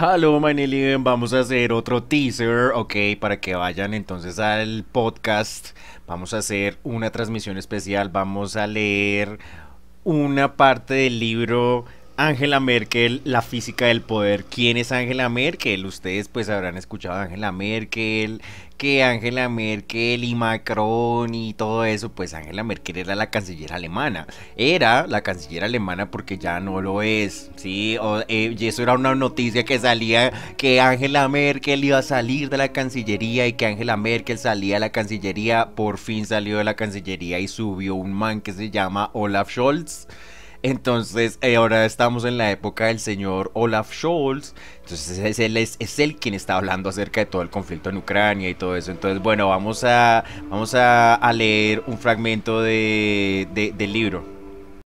Hello, my Vamos a hacer otro teaser, ok, para que vayan entonces al podcast. Vamos a hacer una transmisión especial. Vamos a leer una parte del libro Angela Merkel, la física del poder. ¿Quién es Angela Merkel? Ustedes pues habrán escuchado a Angela Merkel, que Angela Merkel y Macron y todo eso, pues Angela Merkel era la canciller alemana. Era la canciller alemana porque ya no lo es, ¿sí? Eh, y eso era una noticia que salía que Angela Merkel iba a salir de la cancillería y que Angela Merkel salía de la cancillería. Por fin salió de la cancillería y subió un man que se llama Olaf Scholz entonces, eh, ahora estamos en la época del señor Olaf Scholz. Entonces, es él, quien está hablando acerca de todo el conflicto en Ucrania y todo eso. Entonces, bueno, vamos a, vamos a, leer un fragmento de, del libro.